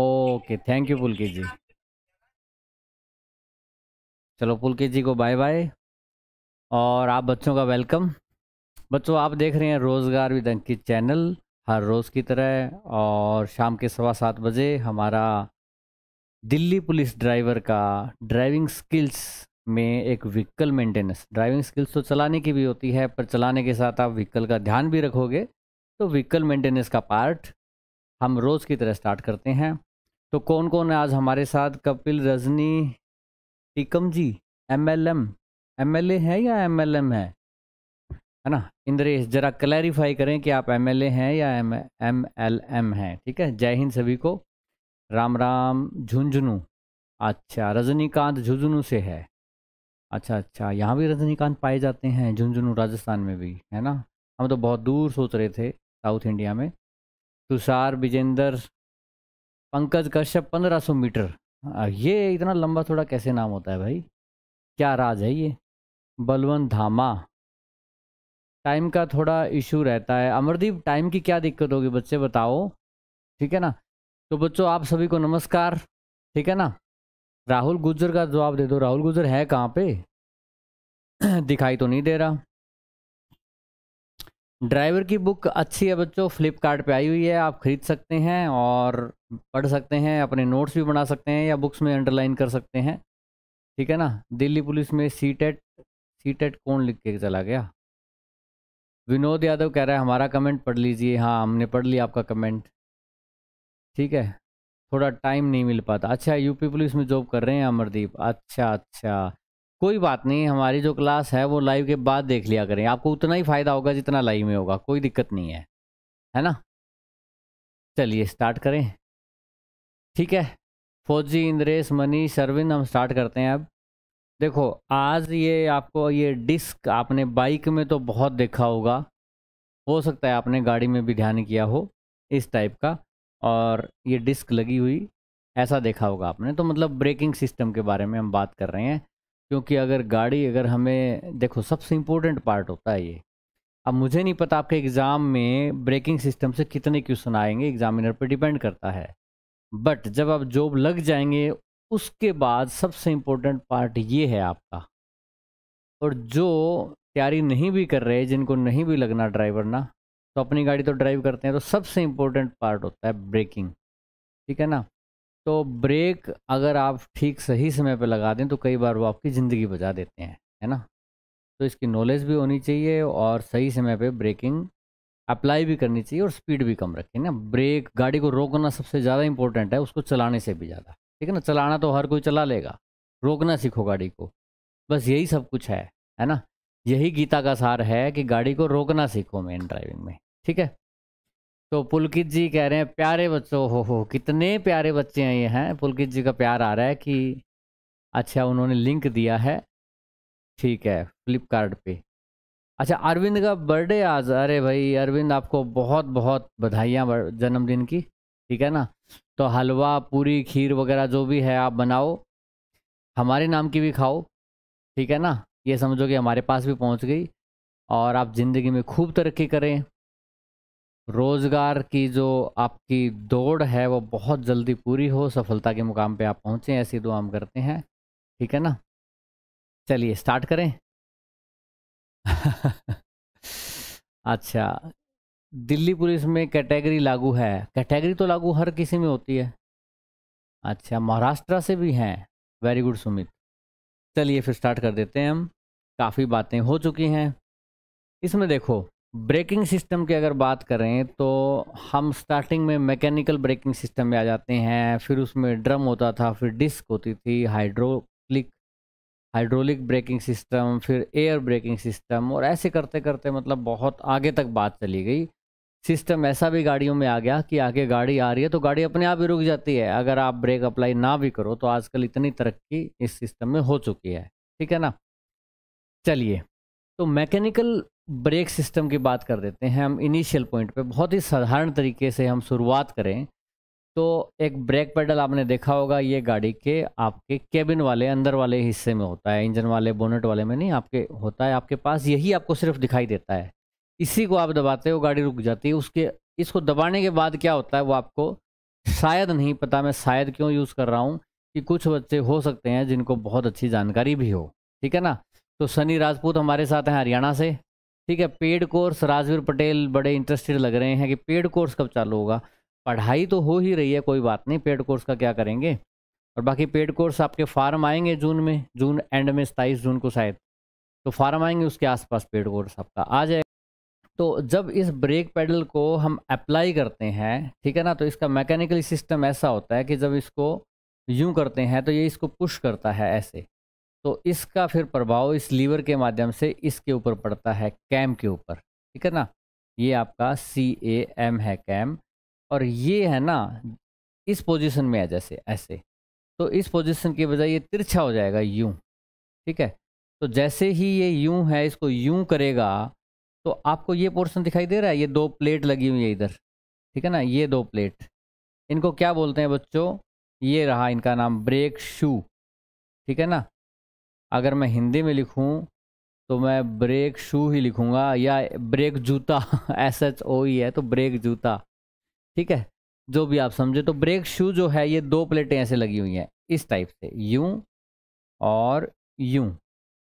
okay thank you पुलके जी चलो पुलके जी को बाय बाय और आप बच्चों का वेलकम बच्चों आप देख रहे हैं रोज़गार विद अंकित चैनल हर रोज़ की तरह और शाम के सवा सात बजे हमारा दिल्ली पुलिस ड्राइवर का ड्राइविंग स्किल्स में एक व्हीकल मेंटेनेंस ड्राइविंग स्किल्स तो चलाने की भी होती है पर चलाने के साथ आप व्हीकल का ध्यान भी रखोगे तो व्हीकल मेंटेनेंस का पार्ट हम रोज़ की तरह स्टार्ट करते हैं तो कौन कौन है आज हमारे साथ कपिल रजनी टिकम जी एमएलएम एमएलए है या एमएलएम है है ना इंद्रेश ज़रा क्लैरिफाई करें कि आप एमएलए हैं या एम एम एल एम हैं ठीक है जय हिंद सभी को राम राम झुंझुनू अच्छा रजनीकांत झुंझुनू से है अच्छा अच्छा यहाँ भी रजनीकांत पाए जाते हैं झुंझुनू राजस्थान में भी है ना हम तो बहुत दूर सोच रहे थे साउथ इंडिया में तुषार विजेंद्र पंकज कश्यप 1500 मीटर ये इतना लंबा थोड़ा कैसे नाम होता है भाई क्या राज है ये बलवंत धामा टाइम का थोड़ा इशू रहता है अमरदीप टाइम की क्या दिक्कत होगी बच्चे बताओ ठीक है ना तो बच्चों आप सभी को नमस्कार ठीक है ना राहुल गुजर का जवाब दे दो राहुल गुजर है कहाँ पे दिखाई तो नहीं दे रहा ड्राइवर की बुक अच्छी है बच्चों फ्लिपकार्ट पे आई हुई है आप खरीद सकते हैं और पढ़ सकते हैं अपने नोट्स भी बना सकते हैं या बुक्स में अंडरलाइन कर सकते हैं ठीक है ना दिल्ली पुलिस में सी टेट सी टेट कौन लिख के चला गया विनोद यादव कह रहा है हमारा कमेंट पढ़ लीजिए हाँ हमने पढ़ लिया आपका कमेंट ठीक है थोड़ा टाइम नहीं मिल पाता अच्छा यूपी पुलिस में जॉब कर रहे हैं अमरदीप अच्छा अच्छा कोई बात नहीं हमारी जो क्लास है वो लाइव के बाद देख लिया करें आपको उतना ही फ़ायदा होगा जितना लाइव में होगा कोई दिक्कत नहीं है है ना चलिए स्टार्ट करें ठीक है फौजी इंद्रेश मनीष अरविंद हम स्टार्ट करते हैं अब देखो आज ये आपको ये डिस्क आपने बाइक में तो बहुत देखा होगा हो सकता है आपने गाड़ी में भी ध्यान किया हो इस टाइप का और ये डिस्क लगी हुई ऐसा देखा होगा आपने तो मतलब ब्रेकिंग सिस्टम के बारे में हम बात कर रहे हैं क्योंकि अगर गाड़ी अगर हमें देखो सबसे इम्पोर्टेंट पार्ट होता है ये अब मुझे नहीं पता आपके एग्ज़ाम में ब्रेकिंग सिस्टम से कितने क्वेश्चन आएंगे एग्जामिनर पर डिपेंड करता है बट जब आप जॉब लग जाएंगे उसके बाद सबसे इम्पोर्टेंट पार्ट ये है आपका और जो तैयारी नहीं भी कर रहे जिनको नहीं भी लगना ड्राइवर ना तो अपनी गाड़ी तो ड्राइव करते हैं तो सबसे इम्पोर्टेंट पार्ट होता है ब्रेकिंग ठीक है ना तो ब्रेक अगर आप ठीक सही समय पर लगा दें तो कई बार वो आपकी ज़िंदगी बचा देते हैं है ना तो इसकी नॉलेज भी होनी चाहिए और सही समय पे ब्रेकिंग अप्लाई भी करनी चाहिए और स्पीड भी कम रखें ना ब्रेक गाड़ी को रोकना सबसे ज़्यादा इंपॉर्टेंट है उसको चलाने से भी ज़्यादा ठीक है ना चलाना तो हर कोई चला लेगा रोकना सीखो गाड़ी को बस यही सब कुछ है है ना यही गीता का सार है कि गाड़ी को रोकना सीखो मेन ड्राइविंग में ठीक है तो पुलकित जी कह रहे हैं प्यारे बच्चों हो हो कितने प्यारे बच्चे हैं ये हैं पुलकित जी का प्यार आ रहा है कि अच्छा उन्होंने लिंक दिया है ठीक है फ्लिपकार्ट पे अच्छा अरविंद का बर्थडे आज अरे भाई अरविंद आपको बहुत बहुत बधाइयाँ जन्मदिन की ठीक है ना तो हलवा पूरी खीर वगैरह जो भी है आप बनाओ हमारे नाम की भी खाओ ठीक है ना ये समझो कि हमारे पास भी पहुंच गई और आप ज़िंदगी में खूब तरक्की करें रोज़गार की जो आपकी दौड़ है वो बहुत जल्दी पूरी हो सफलता के मुकाम पे आप पहुँचें ऐसी दुआ हम करते हैं ठीक है ना चलिए स्टार्ट करें अच्छा दिल्ली पुलिस में कैटेगरी लागू है कैटेगरी तो लागू हर किसी में होती है अच्छा महाराष्ट्र से भी हैं वेरी गुड सुमित चलिए फिर स्टार्ट कर देते हैं हम काफ़ी बातें हो चुकी हैं इसमें देखो ब्रेकिंग सिस्टम की अगर बात करें तो हम स्टार्टिंग में मैकेनिकल ब्रेकिंग सिस्टम में आ जाते हैं फिर उसमें ड्रम होता था फिर डिस्क होती थी हाइड्रोलिक हाइड्रोलिक ब्रेकिंग सिस्टम फिर एयर ब्रेकिंग सिस्टम और ऐसे करते करते मतलब बहुत आगे तक बात चली गई सिस्टम ऐसा भी गाड़ियों में आ गया कि आगे गाड़ी आ रही है तो गाड़ी अपने आप ही रुक जाती है अगर आप ब्रेक अप्लाई ना भी करो तो आजकल इतनी तरक्की इस सिस्टम में हो चुकी है ठीक है ना चलिए तो मैकेनिकल ब्रेक सिस्टम की बात कर देते हैं हम इनिशियल पॉइंट पे बहुत ही साधारण तरीके से हम शुरुआत करें तो एक ब्रेक पेडल आपने देखा होगा ये गाड़ी के आपके केबिन वाले अंदर वाले हिस्से में होता है इंजन वाले बोनेट वाले में नहीं आपके होता है आपके पास यही आपको सिर्फ दिखाई देता है इसी को आप दबाते हो गाड़ी रुक जाती है उसके इसको दबाने के बाद क्या होता है वो आपको शायद नहीं पता मैं शायद क्यों यूज़ कर रहा हूँ कि कुछ बच्चे हो सकते हैं जिनको बहुत अच्छी जानकारी भी हो ठीक है ना तो सनी राजपूत हमारे साथ हैं हरियाणा से ठीक है पेड कोर्स राजवीर पटेल बड़े इंटरेस्टेड लग रहे हैं कि पेड कोर्स कब चालू होगा पढ़ाई तो हो ही रही है कोई बात नहीं पेड कोर्स का क्या करेंगे और बाकी पेड कोर्स आपके फार्म आएंगे जून में जून एंड में सताईस जून को शायद तो फार्म आएंगे उसके आसपास पेड कोर्स आपका आ जाएगा तो जब इस ब्रेक पेडल को हम अप्लाई करते हैं ठीक है ना तो इसका मैकेनिकल सिस्टम ऐसा होता है कि जब इसको यूँ करते हैं तो ये इसको पुश करता है ऐसे तो इसका फिर प्रभाव इस लीवर के माध्यम से इसके ऊपर पड़ता है कैम के ऊपर ठीक है ना ये आपका सी ए एम है कैम और ये है ना इस पोजीशन में है जैसे ऐसे तो इस पोजीशन के बजाय ये तिरछा हो जाएगा यूं ठीक है तो जैसे ही ये यूं है इसको यूं करेगा तो आपको ये पोर्शन दिखाई दे रहा है ये दो प्लेट लगी हुई है इधर ठीक है ना ये दो प्लेट इनको क्या बोलते हैं बच्चों ये रहा इनका नाम ब्रेक शू ठीक है ना अगर मैं हिंदी में लिखूँ तो मैं ब्रेक शू ही लिखूँगा या ब्रेक जूता एस एच ओ ही है तो ब्रेक जूता ठीक है जो भी आप समझे तो ब्रेक शू जो है ये दो प्लेटें ऐसे लगी हुई हैं इस टाइप से यूं और यूं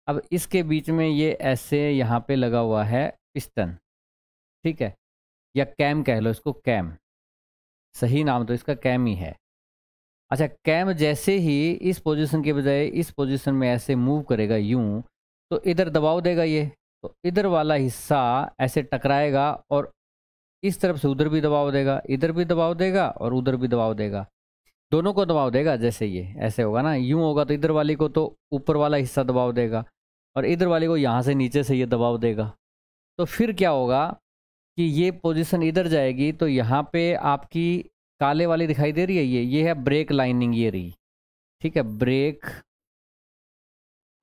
अब इसके बीच में ये ऐसे यहाँ पे लगा हुआ है पिस्टन ठीक है या कैम कह लो इसको कैम सही नाम तो इसका कैम ही है अच्छा कैम जैसे ही इस पोजीशन के बजाय इस पोजीशन में ऐसे मूव करेगा यूं तो इधर दबाव देगा ये तो इधर वाला हिस्सा ऐसे टकराएगा और इस तरफ से उधर भी दबाव देगा इधर भी दबाव देगा और उधर भी दबाव देगा दोनों को दबाव देगा जैसे ये ऐसे होगा ना यूं होगा तो इधर वाली को तो ऊपर वाला हिस्सा दबाव देगा और इधर वाली को यहाँ से नीचे से ये दबाव देगा तो फिर क्या होगा कि ये पोजीशन इधर जाएगी तो यहाँ पे आपकी काले वाली दिखाई दे रही है ये ये है ब्रेक लाइनिंग ये रही ठीक है ब्रेक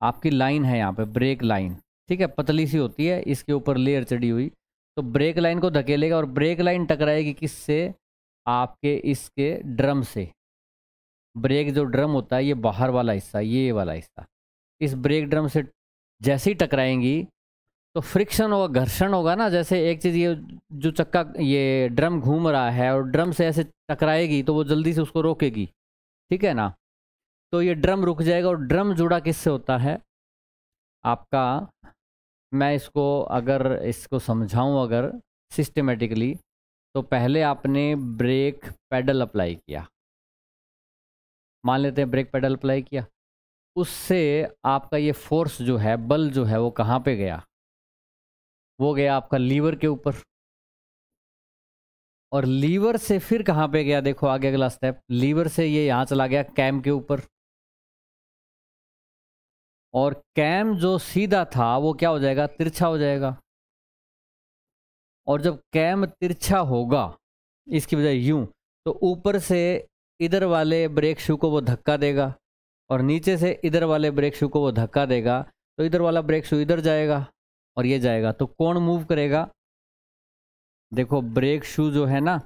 आपकी लाइन है यहाँ पे ब्रेक लाइन ठीक है पतली सी होती है इसके ऊपर लेयर चढ़ी हुई तो ब्रेक लाइन को धकेलेगा और ब्रेक लाइन टकराएगी किससे आपके इसके ड्रम से ब्रेक जो ड्रम होता है ये बाहर वाला हिस्सा ये वाला हिस्सा इस ब्रेक ड्रम से जैसे ही टकराएंगी तो फ्रिक्शन होगा घर्षण होगा ना जैसे एक चीज़ ये जो चक्का ये ड्रम घूम रहा है और ड्रम से ऐसे टकराएगी तो वो जल्दी से उसको रोकेगी ठीक है ना तो ये ड्रम रुक जाएगा और ड्रम जुड़ा किससे होता है आपका मैं इसको अगर इसको समझाऊं अगर सिस्टमेटिकली तो पहले आपने ब्रेक पैडल अप्लाई किया मान लेते हैं ब्रेक पैडल अप्लाई किया उससे आपका ये फोर्स जो है बल जो है वो कहाँ पे गया वो गया आपका लीवर के ऊपर और लीवर से फिर कहाँ पे गया देखो आगे अगला स्टेप लीवर से ये यहाँ चला गया कैम के ऊपर और कैम जो सीधा था वो क्या हो जाएगा तिरछा हो जाएगा और जब कैम तिरछा होगा इसकी बजाय यूं तो ऊपर से इधर वाले ब्रेक शू को वो धक्का देगा और नीचे से इधर वाले ब्रेक शू को वो धक्का देगा तो इधर वाला ब्रेक शू इधर जाएगा और ये जाएगा तो कौन मूव करेगा देखो ब्रेक शू जो है ना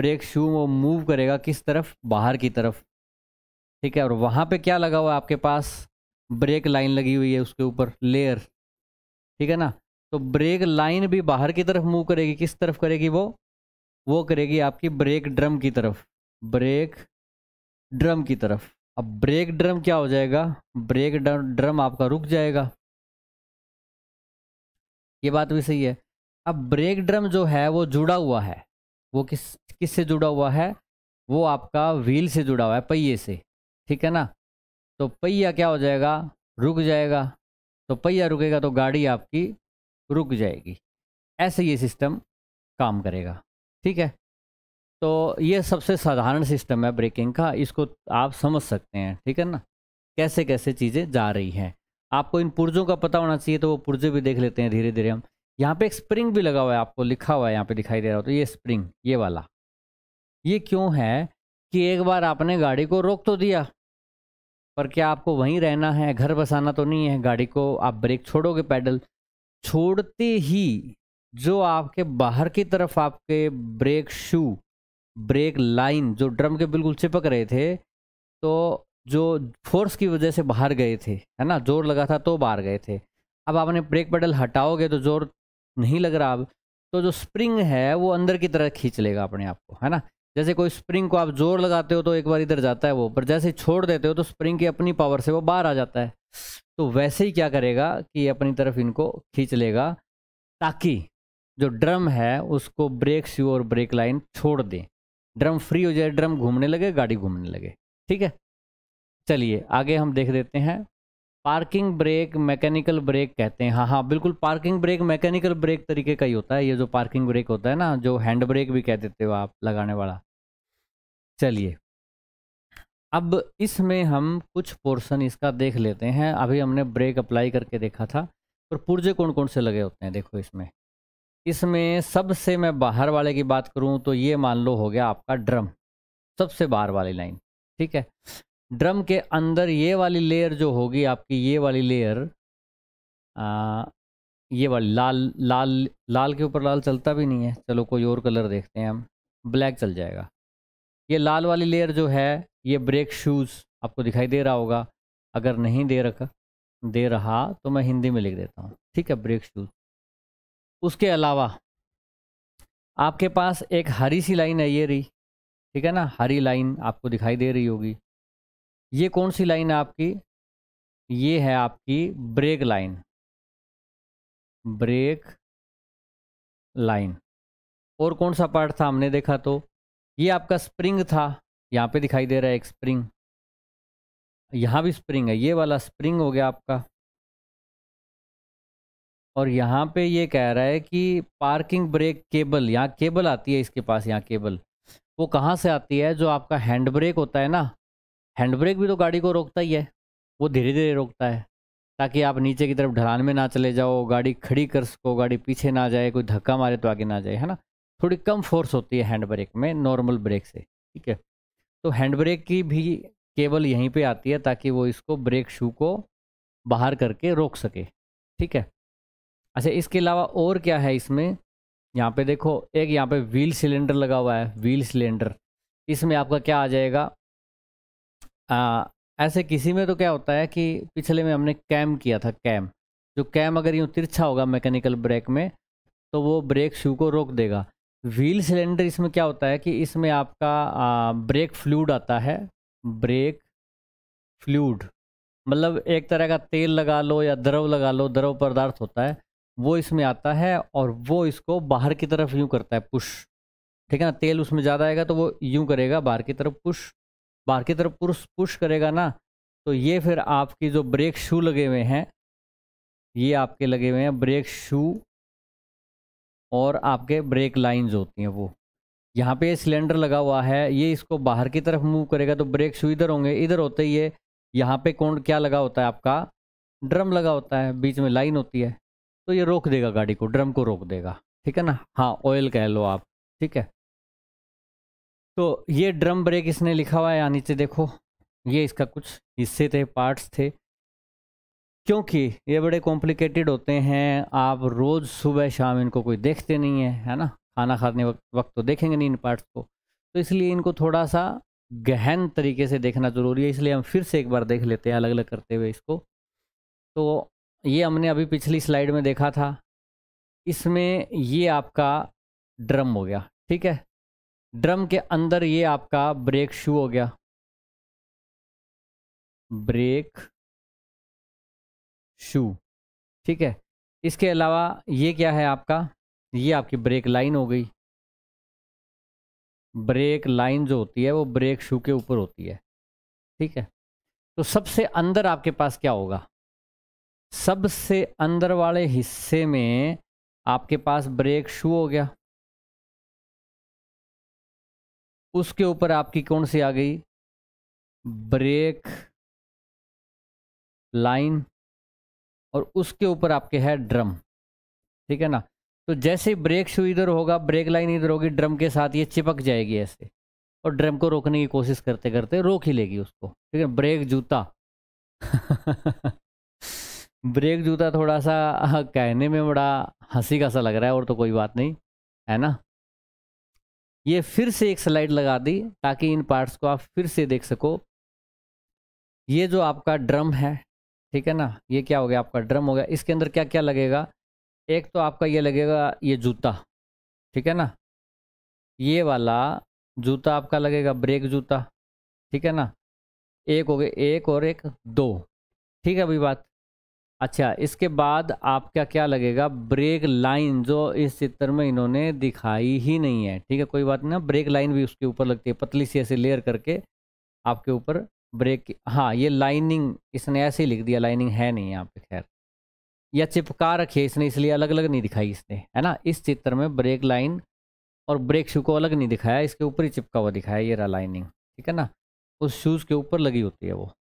ब्रेक शू वो मूव करेगा किस तरफ बाहर की तरफ ठीक है और वहाँ पे क्या लगा हुआ है आपके पास ब्रेक लाइन लगी हुई है उसके ऊपर लेयर ठीक है ना तो ब्रेक लाइन भी बाहर की तरफ मूव करेगी किस तरफ करेगी वो वो करेगी आपकी ब्रेक ड्रम की तरफ ब्रेक ड्रम की तरफ अब ब्रेक ड्रम क्या हो जाएगा ब्रेक ड्रम आपका रुक जाएगा ये बात भी सही है अब ब्रेक ड्रम जो है वो जुड़ा हुआ है वो किस किस से जुड़ा हुआ है वो आपका व्हील से जुड़ा हुआ है पहिए से ठीक है ना तो पहिया क्या हो जाएगा रुक जाएगा तो पहिया रुकेगा तो गाड़ी आपकी रुक जाएगी ऐसे ये सिस्टम काम करेगा ठीक है तो ये सबसे साधारण सिस्टम है ब्रेकिंग का इसको आप समझ सकते हैं ठीक है ना कैसे कैसे चीज़ें जा रही हैं आपको इन पुर्जों का पता होना चाहिए तो वो पुर्जे भी देख लेते हैं धीरे धीरे हम यहाँ पे एक स्प्रिंग भी लगा हुआ है आपको लिखा हुआ है यहाँ पे दिखाई दे रहा हो तो ये स्प्रिंग ये वाला ये क्यों है कि एक बार आपने गाड़ी को रोक तो दिया पर क्या आपको वहीं रहना है घर बसाना तो नहीं है गाड़ी को आप ब्रेक छोड़ोगे पैडल छोड़ते ही जो आपके बाहर की तरफ आपके ब्रेक शू ब्रेक लाइन जो ड्रम के बिल्कुल चिपक रहे थे तो जो फोर्स की वजह से बाहर गए थे है ना जोर लगा था तो बाहर गए थे अब आपने ब्रेक पेडल हटाओगे तो जोर नहीं लग रहा अब तो जो स्प्रिंग है वो अंदर की तरह खींच लेगा अपने आप को है ना जैसे कोई स्प्रिंग को आप जोर लगाते हो तो एक बार इधर जाता है वो पर जैसे छोड़ देते हो तो स्प्रिंग की अपनी पावर से वो बाहर आ जाता है तो वैसे ही क्या करेगा कि अपनी तरफ इनको खींच लेगा ताकि जो ड्रम है उसको ब्रेक सी और ब्रेक लाइन छोड़ दें ड्रम फ्री हो जाए ड्रम घूमने लगे गाड़ी घूमने लगे ठीक है चलिए आगे हम देख देते हैं पार्किंग ब्रेक मैकेनिकल ब्रेक कहते हैं हाँ हाँ बिल्कुल पार्किंग ब्रेक मैकेनिकल ब्रेक तरीके का ही होता है ये जो पार्किंग ब्रेक होता है ना जो हैंड ब्रेक भी कह देते हो आप लगाने वाला चलिए अब इसमें हम कुछ पोर्शन इसका देख लेते हैं अभी हमने ब्रेक अप्लाई करके देखा था और पुर्जे कौन कौन से लगे होते हैं देखो इसमें इसमें सबसे मैं बाहर वाले की बात करूँ तो ये मान लो हो गया आपका ड्रम सबसे बाहर वाली लाइन ठीक है ड्रम के अंदर ये वाली लेयर जो होगी आपकी ये वाली लेयर आ, ये वाली लाल लाल लाल के ऊपर लाल चलता भी नहीं है चलो कोई और कलर देखते हैं हम ब्लैक चल जाएगा ये लाल वाली लेयर जो है ये ब्रेक शूज़ आपको दिखाई दे रहा होगा अगर नहीं दे रखा दे रहा तो मैं हिंदी में लिख देता हूँ ठीक है ब्रेक शूज़ उसके अलावा आपके पास एक हरी सी लाइन है ये रही ठीक है ना हरी लाइन आपको दिखाई दे रही होगी ये कौन सी लाइन है आपकी ये है आपकी ब्रेक लाइन ब्रेक लाइन और कौन सा पार्ट था हमने देखा तो ये आपका स्प्रिंग था यहाँ पे दिखाई दे रहा है एक स्प्रिंग यहाँ भी स्प्रिंग है ये वाला स्प्रिंग हो गया आपका और यहाँ पे ये कह रहा है कि पार्किंग ब्रेक केबल यहाँ केबल आती है इसके पास यहाँ केबल वो कहाँ से आती है जो आपका हैंड ब्रेक होता है ना हैंड ब्रेक भी तो गाड़ी को रोकता ही है वो धीरे धीरे रोकता है ताकि आप नीचे की तरफ ढलान में ना चले जाओ गाड़ी खड़ी कर सको गाड़ी पीछे ना जाए कोई धक्का मारे तो आगे ना जाए है ना थोड़ी कम फोर्स होती है हैंड ब्रेक में नॉर्मल ब्रेक से ठीक है तो हैंड ब्रेक की भी केबल यहीं पे आती है ताकि वो इसको ब्रेक शू को बाहर करके रोक सके ठीक है अच्छा इसके अलावा और क्या है इसमें यहाँ पे देखो एक यहाँ पे व्हील सिलेंडर लगा हुआ है व्हील सिलेंडर इसमें आपका क्या आ जाएगा आ, ऐसे किसी में तो क्या होता है कि पिछले में हमने कैम किया था कैम जो कैम अगर यूँ तिरछा होगा मैकेनिकल ब्रेक में तो वो ब्रेक शू को रोक देगा व्हील सिलेंडर इसमें क्या होता है कि इसमें आपका आ, ब्रेक फ्लूड आता है ब्रेक फ्लूड मतलब एक तरह का तेल लगा लो या द्रव लगा लो द्रव पदार्थ होता है वो इसमें आता है और वो इसको बाहर की तरफ यूँ करता है पुश ठीक है ना तेल उसमें ज़्यादा आएगा तो वो यूँ करेगा बाहर की तरफ पुश बाहर की तरफ पुरुष पुश करेगा ना तो ये फिर आपकी जो ब्रेक शू लगे हुए हैं ये आपके लगे हुए हैं ब्रेक शू और आपके ब्रेक लाइंस होती हैं वो यहाँ पे सिलेंडर लगा हुआ है ये इसको बाहर की तरफ मूव करेगा तो ब्रेक शू इधर होंगे इधर होते ही ये यहाँ पे कौन क्या लगा होता है आपका ड्रम लगा होता है बीच में लाइन होती है तो ये रोक देगा गाड़ी को ड्रम को रोक देगा ठीक है ना हाँ ऑयल कह लो आप ठीक है तो ये ड्रम ब्रेक इसने लिखा हुआ है यहाँ नीचे देखो ये इसका कुछ हिस्से थे पार्ट्स थे क्योंकि ये बड़े कॉम्प्लिकेटेड होते हैं आप रोज़ सुबह शाम इनको कोई देखते नहीं है है ना खाना खाने वक्त वक्त तो देखेंगे नहीं इन पार्ट्स को तो इसलिए इनको थोड़ा सा गहन तरीके से देखना ज़रूरी है इसलिए हम फिर से एक बार देख लेते हैं अलग अलग करते हुए इसको तो ये हमने अभी पिछली स्लाइड में देखा था इसमें ये आपका ड्रम हो गया ठीक है ड्रम के अंदर ये आपका ब्रेक शू हो गया ब्रेक शू ठीक है इसके अलावा ये क्या है आपका ये आपकी ब्रेक लाइन हो गई ब्रेक लाइन जो होती है वो ब्रेक शू के ऊपर होती है ठीक है तो सबसे अंदर आपके पास क्या होगा सबसे अंदर वाले हिस्से में आपके पास ब्रेक शू हो गया उसके ऊपर आपकी कौन सी आ गई ब्रेक लाइन और उसके ऊपर आपके है ड्रम ठीक है ना तो जैसे ब्रेक शू इधर होगा ब्रेक लाइन इधर होगी ड्रम के साथ ये चिपक जाएगी ऐसे और ड्रम को रोकने की कोशिश करते करते रोक ही लेगी उसको ठीक है ब्रेक जूता ब्रेक जूता थोड़ा सा कहने में बड़ा हंसी का सा लग रहा है और तो कोई बात नहीं है ना ये फिर से एक स्लाइड लगा दी ताकि इन पार्ट्स को आप फिर से देख सको ये जो आपका ड्रम है ठीक है ना ये क्या हो गया आपका ड्रम हो गया इसके अंदर क्या क्या लगेगा एक तो आपका ये लगेगा ये जूता ठीक है ना ये वाला जूता आपका लगेगा ब्रेक जूता ठीक है ना एक हो गया एक और एक दो ठीक है अभी बात अच्छा इसके बाद आपका क्या लगेगा ब्रेक लाइन जो इस चित्र में इन्होंने दिखाई ही नहीं है ठीक है कोई बात नहीं ना ब्रेक लाइन भी उसके ऊपर लगती है पतली सी ऐसे लेयर करके आपके ऊपर ब्रेक हाँ ये लाइनिंग इसने ऐसे ही लिख दिया लाइनिंग है नहीं यहाँ पे खैर या चिपका रखी है इसने इसलिए अलग अलग नहीं दिखाई इसने है ना इस चित्र में ब्रेक लाइन और ब्रेक शू को अलग नहीं दिखाया इसके ऊपर ही चिपका हुआ दिखाया ये रहा लाइनिंग ठीक है ना उस शूज़ के ऊपर लगी होती है वो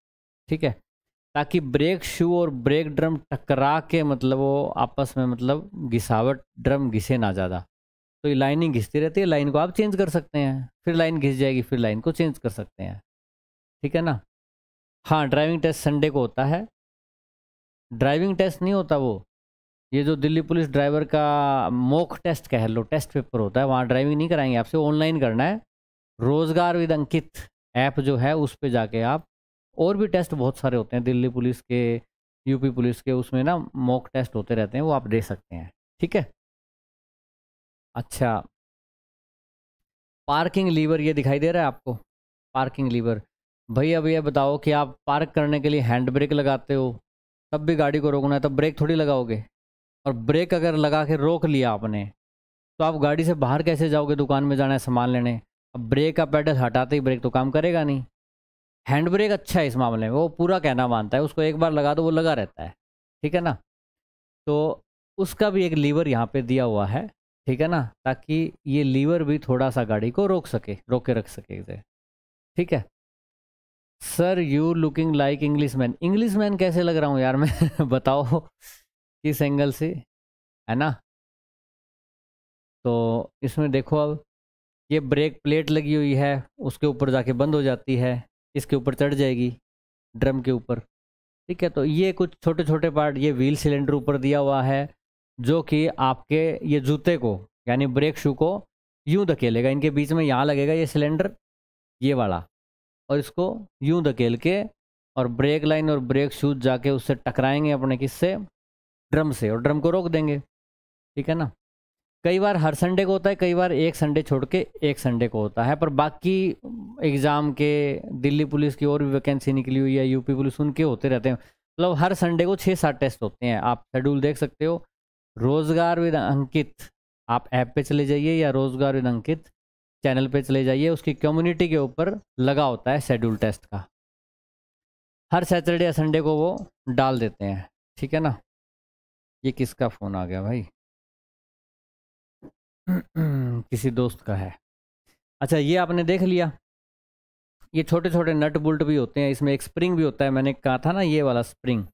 ठीक है ताकि ब्रेक शू और ब्रेक ड्रम टकरा के मतलब वो आपस में मतलब घिसावट ड्रम घिसे ना ज़्यादा तो ये लाइनिंग घिसती रहती है लाइन को आप चेंज कर सकते हैं फिर लाइन घिस जाएगी फिर लाइन को चेंज कर सकते हैं ठीक है ना हाँ ड्राइविंग टेस्ट संडे को होता है ड्राइविंग टेस्ट नहीं होता वो ये जो दिल्ली पुलिस ड्राइवर का मोक टेस्ट कह लो टेस्ट पेपर होता है वहाँ ड्राइविंग नहीं कराएंगे आपसे ऑनलाइन करना है रोज़गार विद अंकित ऐप जो है उस पर जाके आप और भी टेस्ट बहुत सारे होते हैं दिल्ली पुलिस के यूपी पुलिस के उसमें ना मॉक टेस्ट होते रहते हैं वो आप दे सकते हैं ठीक है अच्छा पार्किंग लीवर ये दिखाई दे रहा है आपको पार्किंग लीवर भैया भैया बताओ कि आप पार्क करने के लिए हैंड ब्रेक लगाते हो तब भी गाड़ी को रोकना है तब ब्रेक थोड़ी लगाओगे और ब्रेक अगर लगा के रोक लिया आपने तो आप गाड़ी से बाहर कैसे जाओगे दुकान में जाना है सामान लेने अब ब्रेक का पैडल हटाते ही ब्रेक तो काम करेगा नहीं हैंड ब्रेक अच्छा है इस मामले में वो पूरा कहना मानता है उसको एक बार लगा दो वो लगा रहता है ठीक है ना तो उसका भी एक लीवर यहाँ पे दिया हुआ है ठीक है ना ताकि ये लीवर भी थोड़ा सा गाड़ी को रोक सके रोक के रख सके इसे ठीक है sir you looking like English man English man कैसे लग रहा हूँ यार मैं बताओ किस एंगल से है ना तो इसमें देखो अब ये ब्रेक प्लेट लगी हुई है उसके ऊपर जाके बंद हो जाती है इसके ऊपर चढ़ जाएगी ड्रम के ऊपर ठीक है तो ये कुछ छोटे छोटे पार्ट ये व्हील सिलेंडर ऊपर दिया हुआ है जो कि आपके ये जूते को यानी ब्रेक शू को यूं धकेलेगा इनके बीच में यहाँ लगेगा ये सिलेंडर ये वाला और इसको यूं धकेल के और ब्रेक लाइन और ब्रेक शूज जाके उससे टकराएंगे अपने किससे ड्रम से और ड्रम को रोक देंगे ठीक है ना कई बार हर संडे को होता है कई बार एक संडे छोड़ के एक संडे को होता है पर बाकी एग्ज़ाम के दिल्ली पुलिस की और भी वैकेंसी निकली हुई है यूपी पुलिस उनके होते रहते हैं मतलब हर संडे को छः सात टेस्ट होते हैं आप शेड्यूल देख सकते हो रोज़गार विद अंकित आप ऐप पे चले जाइए या रोज़गार विद अंकित चैनल पे चले जाइए उसकी कम्युनिटी के ऊपर लगा होता है शेड्यूल टेस्ट का हर सैटरडे या संडे को वो डाल देते हैं ठीक है ना ये किसका फ़ोन आ गया भाई हम्म, किसी दोस्त का है अच्छा ये आपने देख लिया ये छोटे छोटे नट बुल्ट भी होते हैं इसमें एक स्प्रिंग भी होता है मैंने कहा था ना ये वाला स्प्रिंग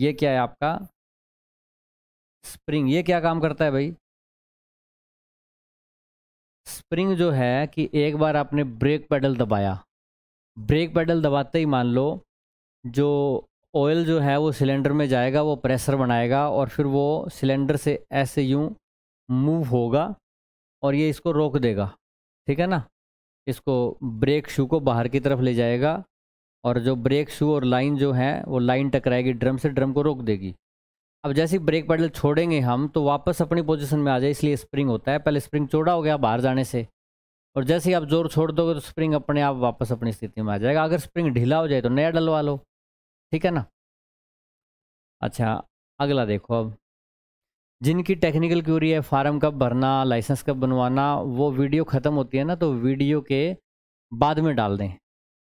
ये क्या है आपका स्प्रिंग ये क्या काम करता है भाई स्प्रिंग जो है कि एक बार आपने ब्रेक पेडल दबाया ब्रेक पेडल दबाते ही मान लो जो ऑयल जो है वो सिलेंडर में जाएगा वो प्रेशर बनाएगा और फिर वो सिलेंडर से ऐसे यूँ मूव होगा और ये इसको रोक देगा ठीक है ना इसको ब्रेक शू को बाहर की तरफ ले जाएगा और जो ब्रेक शू और लाइन जो है वो लाइन टकराएगी ड्रम से ड्रम को रोक देगी अब जैसे ब्रेक पैडल छोड़ेंगे हम तो वापस अपनी पोजीशन में आ जाए इसलिए स्प्रिंग होता है पहले स्प्रिंग चौड़ा हो गया बाहर जाने से और जैसे ही आप जोर छोड़ दोगे तो स्प्रिंग अपने आप वापस अपनी स्थिति में आ जाएगा अगर स्प्रिंग ढीला हो जाए तो नया डलवा लो ठीक है ना अच्छा अगला देखो अब जिनकी टेक्निकल क्यूरी है फार्म कब भरना लाइसेंस कब बनवाना वो वीडियो ख़त्म होती है ना तो वीडियो के बाद में डाल दें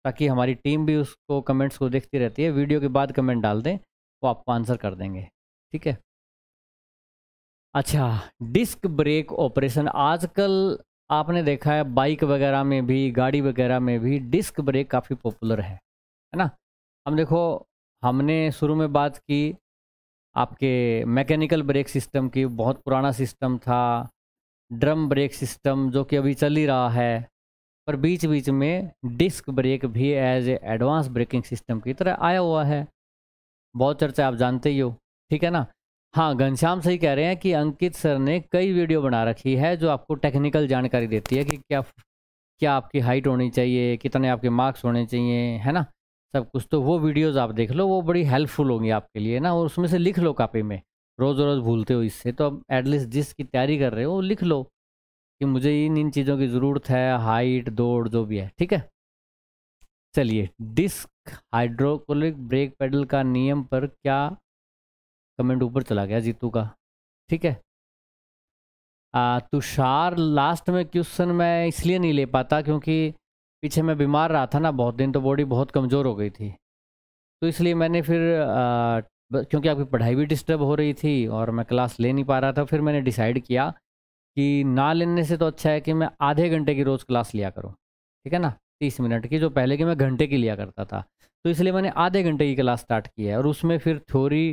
ताकि हमारी टीम भी उसको कमेंट्स को देखती रहती है वीडियो के बाद कमेंट डाल दें वो आपको आंसर कर देंगे ठीक है अच्छा डिस्क ब्रेक ऑपरेशन आजकल आपने देखा है बाइक वगैरह में भी गाड़ी वगैरह में भी डिस्क ब्रेक काफ़ी पॉपुलर है है ना हम देखो हमने शुरू में बात की आपके मैकेनिकल ब्रेक सिस्टम की बहुत पुराना सिस्टम था ड्रम ब्रेक सिस्टम जो कि अभी चल ही रहा है पर बीच बीच में डिस्क ब्रेक भी as a advance braking system की तरह आया हुआ है बहुत चर्चा आप जानते ही हो ठीक है ना हाँ घनश्याम सही कह रहे हैं कि अंकित सर ने कई वीडियो बना रखी है जो आपको टेक्निकल जानकारी देती है कि क्या क्या आपकी हाइट होनी चाहिए कितने आपके मार्क्स होने चाहिए है ना सब कुछ तो वो वीडियोस आप देख लो वो बड़ी हेल्पफुल होंगी आपके लिए ना और उसमें से लिख लो कापी में रोज़ रोज़ भूलते हो इससे तो अब एटलीस्ट जिसकी तैयारी कर रहे हो लिख लो कि मुझे इन इन चीज़ों की ज़रूरत है हाइट दौड़ जो भी है ठीक है चलिए डिस्क हाइड्रोकोलिक ब्रेक पेडल का नियम पर क्या कमेंट ऊपर चला गया जीतू का ठीक है तुषार लास्ट में क्वेश्चन मैं इसलिए नहीं ले पाता क्योंकि पीछे मैं बीमार रहा था ना बहुत दिन तो बॉडी बहुत कमज़ोर हो गई थी तो इसलिए मैंने फिर आ, क्योंकि आपकी पढ़ाई भी डिस्टर्ब हो रही थी और मैं क्लास ले नहीं पा रहा था फिर मैंने डिसाइड किया कि ना लेने से तो अच्छा है कि मैं आधे घंटे की रोज़ क्लास लिया करूँ ठीक है ना तीस मिनट की जो पहले की मैं घंटे की लिया करता था तो इसलिए मैंने आधे घंटे की क्लास स्टार्ट की है और उसमें फिर थ्योरी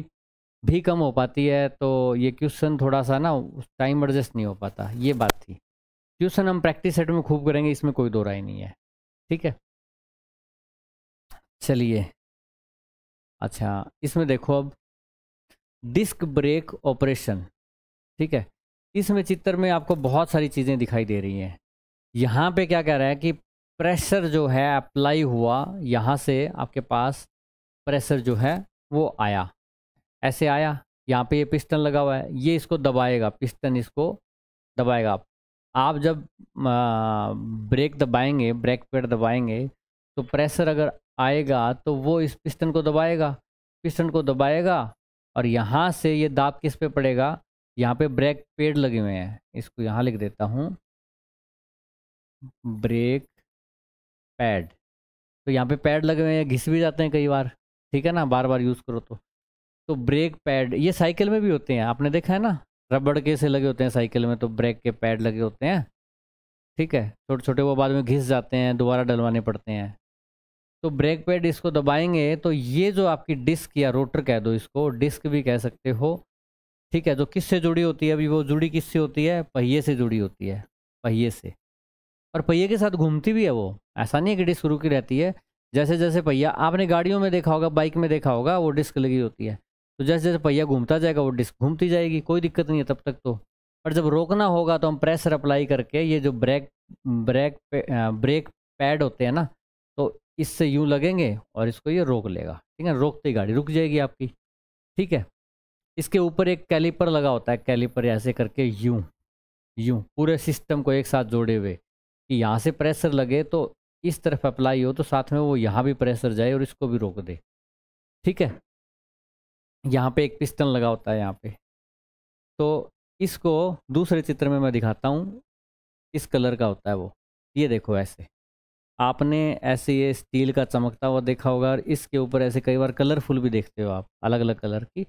भी कम हो पाती है तो ये क्वेश्चन थोड़ा सा ना उस टाइम एडजस्ट नहीं हो पाता ये बात थी क्वेश्चन हम प्रैक्टिस सेट में खूब करेंगे इसमें कोई दो राय नहीं है ठीक है चलिए अच्छा इसमें देखो अब डिस्क ब्रेक ऑपरेशन ठीक है इसमें चित्र में आपको बहुत सारी चीज़ें दिखाई दे रही हैं यहाँ पे क्या कह रहा है कि प्रेशर जो है अप्लाई हुआ यहाँ से आपके पास प्रेशर जो है वो आया ऐसे आया यहाँ पे ये पिस्टन लगा हुआ है ये इसको दबाएगा पिस्टन इसको दबाएगा आप जब ब्रेक दबाएंगे ब्रेक पेड दबाएंगे तो प्रेशर अगर आएगा तो वो इस पिस्टन को दबाएगा पिस्टन को दबाएगा और यहाँ से ये दाब किस पे पड़ेगा यहाँ पे ब्रेक पेड लगे हुए हैं इसको यहाँ लिख देता हूँ ब्रेक पैड तो यहाँ पे पैड लगे हुए हैं घिस भी जाते हैं कई बार ठीक है ना बार बार यूज़ करो तो तो ब्रेक पैड ये साइकिल में भी होते हैं आपने देखा है ना रबड़ के से लगे होते हैं साइकिल में तो ब्रेक के पैड लगे होते हैं ठीक है छोटे छोटे वो बाद में घिस जाते हैं दोबारा डलवाने पड़ते हैं तो ब्रेक पैड इसको दबाएंगे तो ये जो आपकी डिस्क या रोटर कह दो इसको डिस्क भी कह सकते हो ठीक है जो किससे जुड़ी होती है अभी वो जुड़ी किससे होती है पहिए से जुड़ी होती है पहिए से और पहिए के साथ घूमती भी है वो ऐसा नहीं है कि डिस्क रुकी रहती है जैसे जैसे पहिया आपने गाड़ियों में देखा होगा बाइक में देखा होगा वो डिस्क लगी होती है तो जैसे जैसे पहिया घूमता जाएगा वो डिस्क घूमती जाएगी कोई दिक्कत नहीं है तब तक तो पर जब रोकना होगा तो हम प्रेशर अप्लाई करके ये जो ब्रेक ब्रेक ब्रेक पैड होते हैं ना तो इससे यूँ लगेंगे और इसको ये रोक लेगा ठीक है रोकते ही गाड़ी रुक जाएगी आपकी ठीक है इसके ऊपर एक कैलीपर लगा होता है कैलीपर ऐसे करके यूँ यूँ पूरे सिस्टम को एक साथ जोड़े हुए कि यहाँ से प्रेशर लगे तो इस तरफ अप्लाई हो तो साथ में वो यहाँ भी प्रेशर जाए और इसको भी रोक दे ठीक है यहाँ पे एक पिस्टन लगा होता है यहाँ पे तो इसको दूसरे चित्र में मैं दिखाता हूँ इस कलर का होता है वो ये देखो ऐसे आपने ऐसे ये स्टील का चमकता हुआ देखा होगा और इसके ऊपर ऐसे कई बार कलरफुल भी देखते हो आप अलग अलग कलर की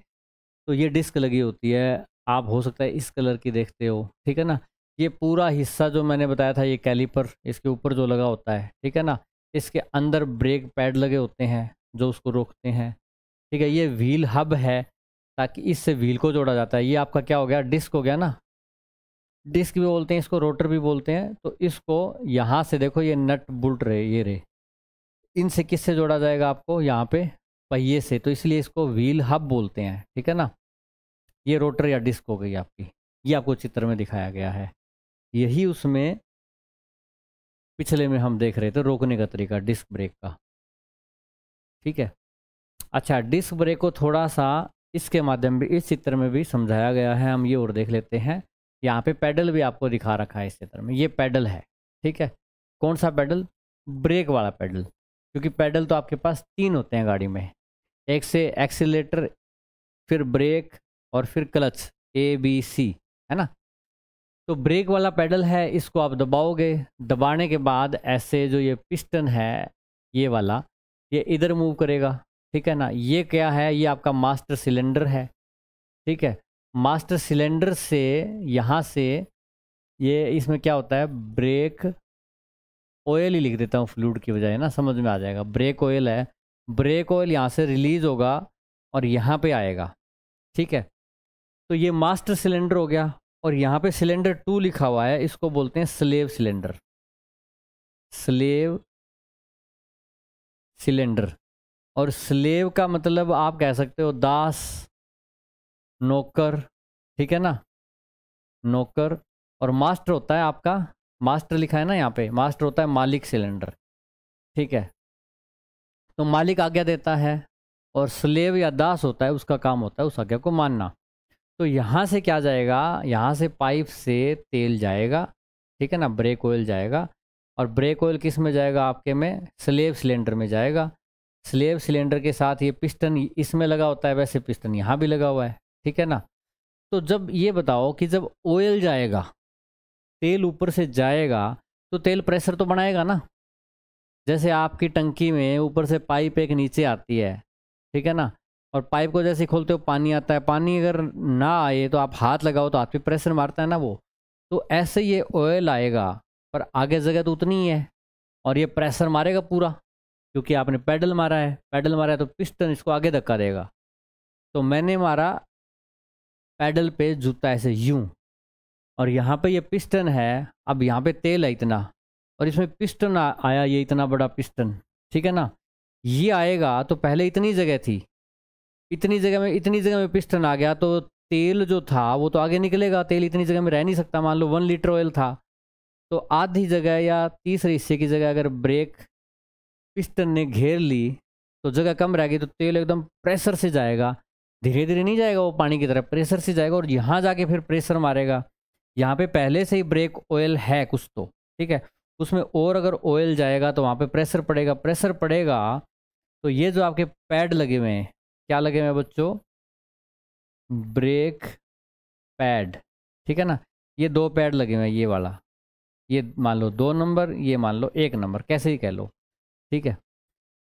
तो ये डिस्क लगी होती है आप हो सकता है इस कलर की देखते हो ठीक है ना ये पूरा हिस्सा जो मैंने बताया था ये कैलीपर इसके ऊपर जो लगा होता है ठीक है ना इसके अंदर ब्रेक पैड लगे होते हैं जो उसको रोकते हैं ठीक है ये व्हील हब है ताकि इससे व्हील को जोड़ा जाता है ये आपका क्या हो गया डिस्क हो गया ना डिस्क भी बोलते हैं इसको रोटर भी बोलते हैं तो इसको यहाँ से देखो ये नट बुल्ट रहे ये रहे इनसे किससे जोड़ा जाएगा आपको यहाँ पे पहिए से तो इसलिए इसको व्हील हब बोलते हैं ठीक है ना ये रोटर या डिस्क हो गई आपकी ये आपको चित्र में दिखाया गया है यही उसमें पिछले में हम देख रहे थे रोकने का तरीका डिस्क ब्रेक का ठीक है अच्छा डिस्क ब्रेक को थोड़ा सा इसके माध्यम भी इस चित्र में भी समझाया गया है हम ये और देख लेते हैं यहाँ पे पैडल भी आपको दिखा रखा है इस चित्र में ये पैडल है ठीक है कौन सा पैडल ब्रेक वाला पैडल क्योंकि पैडल तो आपके पास तीन होते हैं गाड़ी में एक से एक्सीटर फिर ब्रेक और फिर क्लच ए बी सी है ना तो ब्रेक वाला पैडल है इसको आप दबाओगे दबाने के बाद ऐसे जो ये पिस्टन है ये वाला ये इधर मूव करेगा ठीक है ना ये क्या है ये आपका मास्टर सिलेंडर है ठीक है मास्टर सिलेंडर से यहाँ से ये इसमें क्या होता है ब्रेक ऑयल ही लिख देता हूँ फ्लूड की बजाय ना समझ में आ जाएगा ब्रेक ऑयल है ब्रेक ऑयल यहाँ से रिलीज़ होगा और यहाँ पे आएगा ठीक है तो ये मास्टर सिलेंडर हो गया और यहाँ पे सिलेंडर टू लिखा हुआ है इसको बोलते हैं स्लेव सिलेंडर स्लेव सिलेंडर और स्लेव का मतलब आप कह सकते हो दास नौकर ठीक है ना नौकर और मास्टर होता है आपका मास्टर लिखा है ना यहाँ पे मास्टर होता है मालिक सिलेंडर ठीक है तो मालिक आज्ञा देता है और स्लेव या दास होता है उसका काम होता है उस आज्ञा को मानना तो यहाँ से क्या जाएगा यहाँ से पाइप से तेल जाएगा ठीक है ना ब्रेक ऑयल जाएगा और ब्रेक ऑयल किस में जाएगा आपके में स्लेव सिलेंडर में जाएगा स्लेब सिलेंडर के साथ ये पिस्टन इसमें लगा होता है वैसे पिस्टन यहाँ भी लगा हुआ है ठीक है ना तो जब ये बताओ कि जब ऑयल जाएगा तेल ऊपर से जाएगा तो तेल प्रेशर तो बनाएगा ना जैसे आपकी टंकी में ऊपर से पाइप एक नीचे आती है ठीक है ना और पाइप को जैसे खोलते हो पानी आता है पानी अगर ना आए तो आप हाथ लगाओ तो हाथ पे प्रेशर मारता है ना वो तो ऐसे ये ऑयल आएगा पर आगे जगह तो उतनी ही है और ये प्रेशर मारेगा पूरा क्योंकि आपने पैडल मारा है पैडल मारा है तो पिस्टन इसको आगे धक्का देगा तो मैंने मारा पैडल पे जूता ऐसे यूं और यहाँ पे ये पिस्टन है अब यहाँ पे तेल है इतना और इसमें पिस्टन आ, आया ये इतना बड़ा पिस्टन ठीक है ना ये आएगा तो पहले इतनी जगह थी इतनी जगह में इतनी जगह में पिस्टन आ गया तो तेल जो था वो तो आगे निकलेगा तेल इतनी जगह में रह नहीं सकता मान लो वन लीटर ऑयल था तो आधी जगह या तीसरे हिस्से की जगह अगर ब्रेक पिस्टन ने घेर ली तो जगह कम रह गई तो तेल एकदम प्रेशर से जाएगा धीरे धीरे नहीं जाएगा वो पानी की तरफ प्रेशर से जाएगा और यहाँ जाके फिर प्रेशर मारेगा यहाँ पे पहले से ही ब्रेक ऑयल है कुछ तो ठीक है उसमें और अगर ऑयल जाएगा तो वहाँ पे प्रेशर पड़ेगा प्रेशर पड़ेगा तो ये जो आपके पैड लगे हुए हैं क्या लगे हुए हैं बच्चों ब्रेक पैड ठीक है ना ये दो पैड लगे हुए हैं ये वाला ये मान लो दो नंबर ये मान लो एक नंबर कैसे ही कह लो ठीक है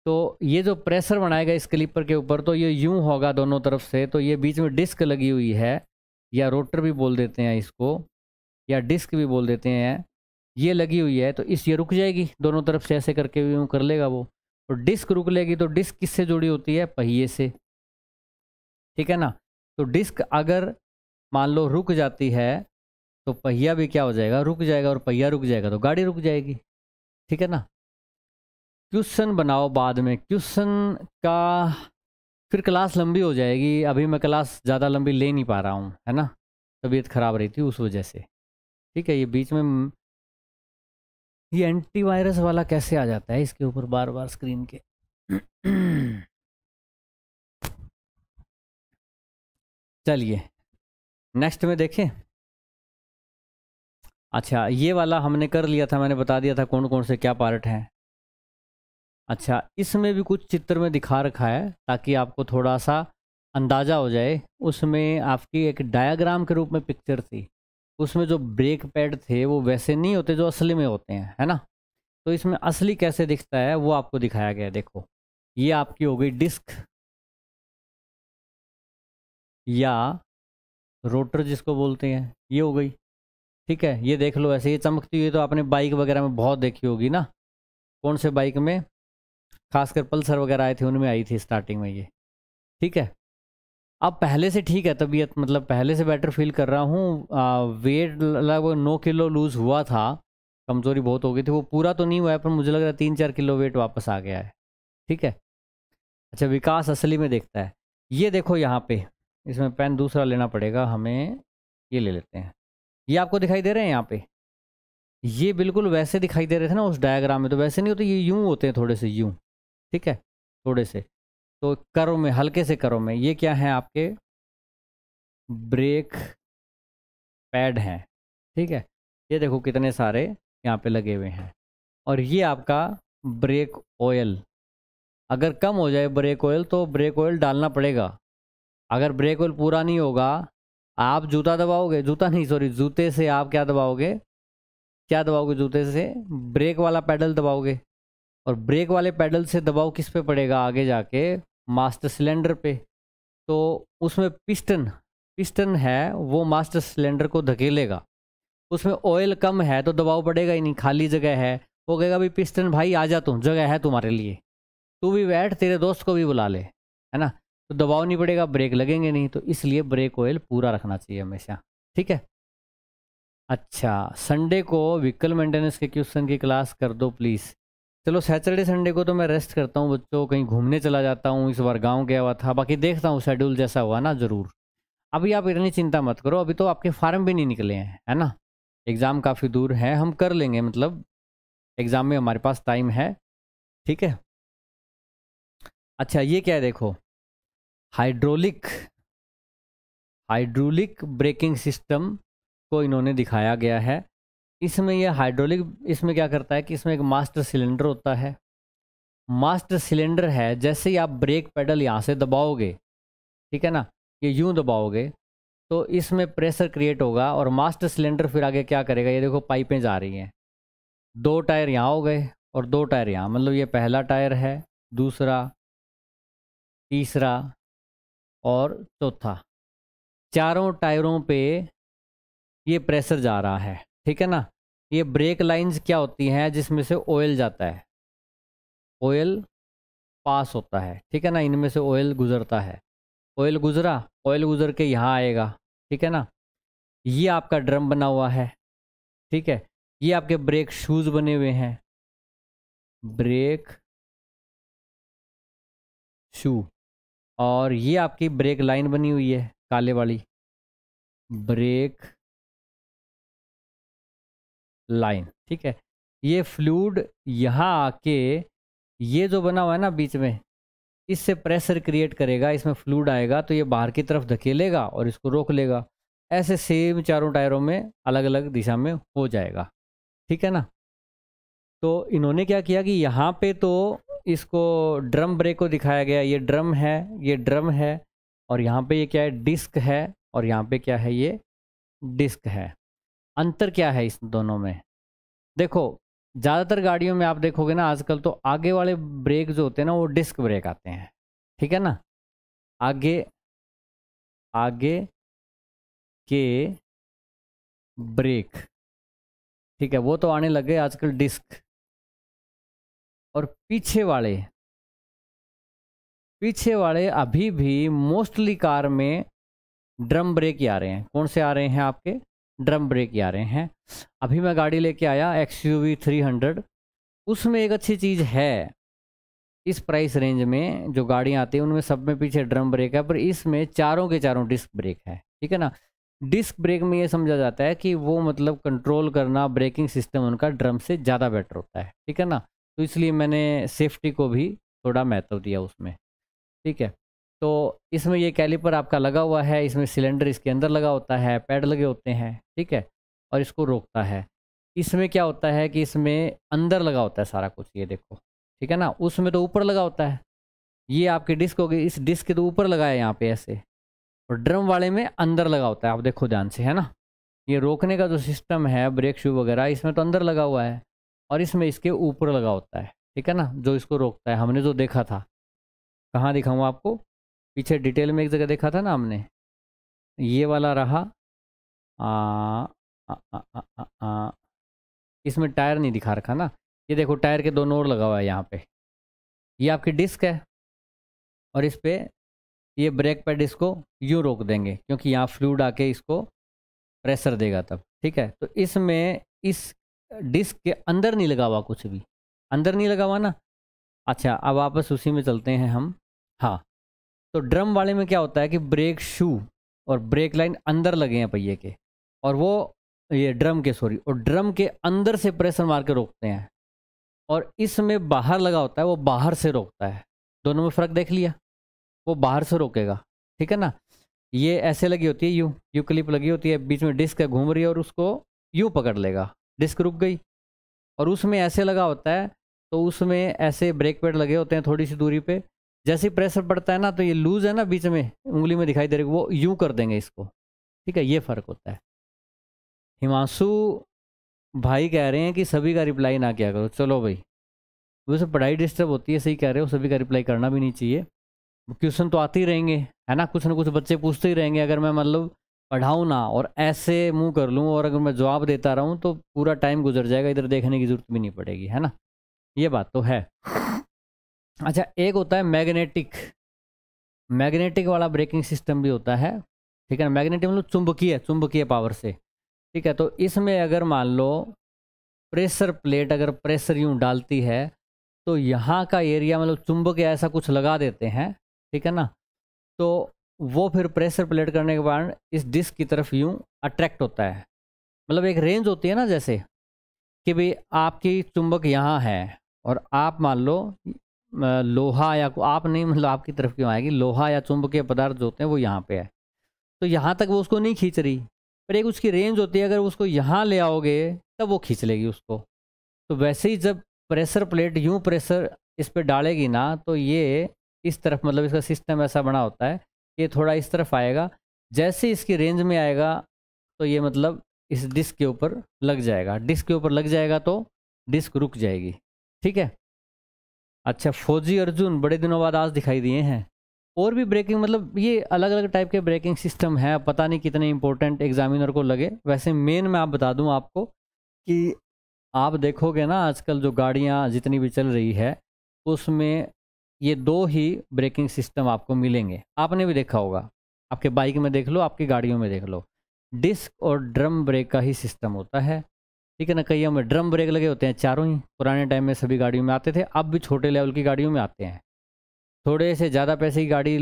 तो ये जो प्रेशर बनाएगा इस क्लिपर के ऊपर तो ये यूं होगा दोनों तरफ से तो ये बीच में डिस्क लगी हुई है या रोटर भी बोल देते हैं इसको या डिस्क भी बोल देते हैं ये लगी हुई है तो इस ये रुक जाएगी दोनों तरफ से ऐसे करके यूँ कर लेगा वो और डिस्क रुक लेगी तो डिस्क किससे जुड़ी होती है पहिए से ठीक है ना तो डिस्क अगर मान लो रुक जाती है तो पहिया भी क्या हो जाएगा रुक जाएगा और पहिया रुक जाएगा तो गाड़ी रुक जाएगी ठीक है ना क्वेश्चन बनाओ बाद में क्वेश्चन का फिर क्लास लंबी हो जाएगी अभी मैं क्लास ज़्यादा लंबी ले नहीं पा रहा हूँ है ना तबीयत ख़राब रही थी उस वजह से ठीक है ये बीच में ये एंटीवायरस वाला कैसे आ जाता है इसके ऊपर बार बार स्क्रीन के चलिए नेक्स्ट में देखें अच्छा ये वाला हमने कर लिया था मैंने बता दिया था कौन कौन से क्या पार्ट हैं अच्छा इसमें भी कुछ चित्र में दिखा रखा है ताकि आपको थोड़ा सा अंदाज़ा हो जाए उसमें आपकी एक डायाग्राम के रूप में पिक्चर थी उसमें जो ब्रेक पैड थे वो वैसे नहीं होते जो असली में होते हैं है ना तो इसमें असली कैसे दिखता है वो आपको दिखाया गया देखो ये आपकी हो गई डिस्क या रोटर जिसको बोलते हैं ये हो गई ठीक है ये देख लो ऐसे ये चमकती हुई तो आपने बाइक वगैरह में बहुत देखी होगी ना कौन से बाइक में खासकर पल्सर वगैरह आए थे उनमें आई थी स्टार्टिंग में ये ठीक है अब पहले से ठीक है तबीयत मतलब पहले से बेटर फील कर रहा हूँ वेट लगभग नौ किलो लूज़ हुआ था कमज़ोरी बहुत हो गई थी वो पूरा तो नहीं हुआ है पर मुझे लग रहा है तीन चार किलो वेट वापस आ गया है ठीक है अच्छा विकास असली में देखता है ये देखो यहाँ पे इसमें पेन दूसरा लेना पड़ेगा हमें ये ले लेते हैं ये आपको दिखाई दे रहे हैं यहाँ पे ये बिल्कुल वैसे दिखाई दे रहे थे ना उस डायग्राम में तो वैसे नहीं होते ये यूँ होते हैं थोड़े से यूँ ठीक है थोड़े से तो करो में हल्के से करो में ये क्या है आपके ब्रेक पैड हैं ठीक है ये देखो कितने सारे यहाँ पे लगे हुए हैं और ये आपका ब्रेक ऑयल अगर कम हो जाए ब्रेक ऑयल तो ब्रेक ऑयल डालना पड़ेगा अगर ब्रेक ऑयल पूरा नहीं होगा आप जूता दबाओगे जूता नहीं सॉरी जूते से आप क्या दबाओगे क्या दबाओगे जूते से ब्रेक वाला पैडल दबाओगे और ब्रेक वाले पैडल से दबाव किस पे पड़ेगा आगे जाके मास्टर सिलेंडर पे तो उसमें पिस्टन पिस्टन है वो मास्टर सिलेंडर को धकेलेगा उसमें ऑयल कम है तो दबाव पड़ेगा ही नहीं खाली जगह है वो कहेगा भाई पिस्टन भाई आ जा तू जगह है तुम्हारे लिए तू भी बैठ तेरे दोस्त को भी बुला ले है ना तो दबाव नहीं पड़ेगा ब्रेक लगेंगे नहीं तो इसलिए ब्रेक ऑयल पूरा रखना चाहिए हमेशा ठीक है अच्छा संडे को व्हीकल मेंटेनेंस के क्वेश्चन की क्लास कर दो प्लीज़ चलो सैटरडे संडे को तो मैं रेस्ट करता हूँ बच्चों कहीं घूमने चला जाता हूँ इस बार गाँव गया हुआ था बाकी देखता हूँ शेड्यूल जैसा हुआ ना ज़रूर अभी आप इतनी चिंता मत करो अभी तो आपके फार्म भी नहीं निकले हैं है ना एग्ज़ाम काफ़ी दूर है हम कर लेंगे मतलब एग्ज़ाम में हमारे पास टाइम है ठीक है अच्छा ये क्या है देखो हाइड्रोलिक हाइड्रोलिक ब्रेकिंग सिस्टम को इन्होंने दिखाया गया है इसमें यह हाइड्रोलिक इसमें क्या करता है कि इसमें एक मास्टर सिलेंडर होता है मास्टर सिलेंडर है जैसे ही आप ब्रेक पेडल यहाँ से दबाओगे ठीक है ना ये यूं दबाओगे तो इसमें प्रेशर क्रिएट होगा और मास्टर सिलेंडर फिर आगे क्या करेगा ये देखो पाइपें जा रही हैं दो टायर यहाँ हो गए और दो टायर यहाँ मतलब ये पहला टायर है दूसरा तीसरा और चौथा चारों टायरों पे ये प्रेशर जा रहा है ठीक है ना ये ब्रेक लाइंस क्या होती हैं जिसमें से ऑयल जाता है ऑयल पास होता है ठीक है ना इनमें से ऑयल गुजरता है ऑयल गुजरा ऑयल गुजर के यहाँ आएगा ठीक है ना ये आपका ड्रम बना हुआ है ठीक है ये आपके ब्रेक शूज़ बने हुए हैं ब्रेक शू और ये आपकी ब्रेक लाइन बनी हुई है काले वाली ब्रेक लाइन ठीक है ये फ्लूड यहाँ आके ये जो बना हुआ है ना बीच में इससे प्रेशर क्रिएट करेगा इसमें फ्लूड आएगा तो ये बाहर की तरफ धकेलेगा और इसको रोक लेगा ऐसे सेम चारों टायरों में अलग अलग दिशा में हो जाएगा ठीक है ना तो इन्होंने क्या किया कि यहाँ पे तो इसको ड्रम ब्रेक को दिखाया गया ये ड्रम है ये ड्रम है और यहाँ पे ये क्या है डिस्क है और यहाँ पे क्या है ये डिस्क है अंतर क्या है इस दोनों में देखो ज़्यादातर गाड़ियों में आप देखोगे ना आजकल तो आगे वाले ब्रेक जो होते हैं ना वो डिस्क ब्रेक आते हैं ठीक है ना आगे आगे के ब्रेक ठीक है वो तो आने लगे आजकल डिस्क और पीछे वाले पीछे वाले अभी भी मोस्टली कार में ड्रम ब्रेक ही आ रहे हैं कौन से आ रहे हैं आपके ड्रम ब्रेक आ रहे हैं अभी मैं गाड़ी लेके आया X U V three hundred उसमें एक अच्छी चीज़ है इस प्राइस रेंज में जो गाड़ियाँ आती हैं उनमें सब में पीछे ड्रम ब्रेक है पर इसमें चारों के चारों डिस्क ब्रेक है ठीक है ना डिस्क ब्रेक में ये समझा जाता है कि वो मतलब कंट्रोल करना ब्रेकिंग सिस्टम उनका ड्रम से ज़्यादा बेटर होता है ठीक है ना तो इसलिए मैंने सेफ्टी को भी थोड़ा महत्व दिया उसमें ठीक है तो इसमें ये कैलिपर आपका लगा हुआ है इसमें सिलेंडर इसके अंदर लगा होता है पैड लगे होते हैं ठीक है और इसको रोकता है इसमें क्या होता है कि इसमें अंदर लगा होता है सारा कुछ ये देखो ठीक है ना उसमें तो ऊपर लगा होता है ये आपकी डिस्क होगी इस डिस्क के तो ऊपर लगा है यहाँ पे ऐसे और ड्रम वाले में अंदर लगा होता है आप देखो ध्यान से है ना ये रोकने का जो सिस्टम है ब्रेक शू वगैरह इसमें तो अंदर लगा हुआ है और इसमें इसके ऊपर लगा होता है ठीक है ना जो इसको रोकता है हमने जो देखा था कहाँ दिखाऊँ आपको पीछे डिटेल में एक जगह देखा था ना हमने ये वाला रहा आ, आ, आ, आ, आ, आ, इसमें टायर नहीं दिखा रखा ना ये देखो टायर के दो नोड लगा हुआ है यहाँ पे ये आपकी डिस्क है और इस पर ये ब्रेक पैड इसको यूँ रोक देंगे क्योंकि यहाँ फ्लूड आके इसको प्रेशर देगा तब ठीक है तो इसमें इस डिस्क के अंदर नहीं लगा हुआ कुछ भी अंदर नहीं लगा हुआ ना अच्छा अब वापस उसी में चलते हैं हम हाँ तो ड्रम वाले में क्या होता है कि ब्रेक शू और ब्रेक लाइन अंदर लगे हैं पहिए के और वो ये ड्रम के सॉरी और ड्रम के अंदर से प्रेशर मार के रोकते हैं और इसमें बाहर लगा होता है वो बाहर से रोकता है दोनों में फ़र्क देख लिया वो बाहर से रोकेगा ठीक है ना ये ऐसे लगी होती है यू यू क्लिप लगी होती है बीच में डिस्क घूम रही है और उसको यू पकड़ लेगा डिस्क रुक गई और उसमें ऐसे लगा होता है तो उसमें ऐसे ब्रेक पैड लगे होते हैं थोड़ी सी दूरी पर जैसे ही प्रेशर पड़ता है ना तो ये लूज है ना बीच में उंगली में दिखाई दे रही वो यूं कर देंगे इसको ठीक है ये फ़र्क होता है हिमांशु भाई कह रहे हैं कि सभी का रिप्लाई ना किया करो चलो भाई वैसे पढ़ाई डिस्टर्ब होती है सही कह रहे हो सभी का रिप्लाई करना भी नहीं चाहिए क्वेश्चन तो आते ही रहेंगे है ना कुछ ना कुछ बच्चे पूछते ही रहेंगे अगर मैं मतलब पढ़ाऊँ ना और ऐसे मुंह कर लूँ और अगर मैं जवाब देता रहूँ तो पूरा टाइम गुजर जाएगा इधर देखने की जरूरत भी नहीं पड़ेगी है ना ये बात तो है अच्छा एक होता है मैग्नेटिक मैग्नेटिक वाला ब्रेकिंग सिस्टम भी होता है ठीक है ना मैग्नेटिक मतलब चुंबकीय चुंबकीय पावर से ठीक है तो इसमें अगर मान लो प्रेशर प्लेट अगर प्रेशर यूँ डालती है तो यहाँ का एरिया मतलब चुंबक या ऐसा कुछ लगा देते हैं ठीक है ना तो वो फिर प्रेशर प्लेट करने के कारण इस डिस्क की तरफ यूँ अट्रैक्ट होता है मतलब एक रेंज होती है ना जैसे कि भाई आपकी चुंबक यहाँ है और आप मान लो लोहा या आप नहीं मतलब आपकी तरफ क्यों आएगी लोहा या चुंबकीय पदार्थ जो होते हैं वो यहाँ पे है तो यहाँ तक वो उसको नहीं खींच रही पर एक उसकी रेंज होती है अगर उसको यहाँ ले आओगे तब वो खींच लेगी उसको तो वैसे ही जब प्रेशर प्लेट यूँ प्रेशर इस पर डालेगी ना तो ये इस तरफ मतलब इसका सिस्टम ऐसा बना होता है ये थोड़ा इस तरफ आएगा जैसे इसकी रेंज में आएगा तो ये मतलब इस डिस्क के ऊपर लग जाएगा डिस्क के ऊपर लग जाएगा तो डिस्क रुक जाएगी ठीक है अच्छा फौजी अर्जुन बड़े दिनों बाद आज दिखाई दिए हैं और भी ब्रेकिंग मतलब ये अलग अलग टाइप के ब्रेकिंग सिस्टम है पता नहीं कितने इंपॉर्टेंट एग्जामिनर को लगे वैसे मेन मैं आप बता दूं आपको कि आप देखोगे ना आजकल जो गाड़ियाँ जितनी भी चल रही है उसमें ये दो ही ब्रेकिंग सिस्टम आपको मिलेंगे आपने भी देखा होगा आपके बाइक में देख लो आपकी गाड़ियों में देख लो डिस्क और ड्रम ब्रेक का ही सिस्टम होता है ठीक है ना कई हमें ड्रम ब्रेक लगे होते हैं चारों ही पुराने टाइम में सभी गाड़ियों में आते थे अब भी छोटे लेवल की गाड़ियों में आते हैं थोड़े से ज़्यादा पैसे की गाड़ी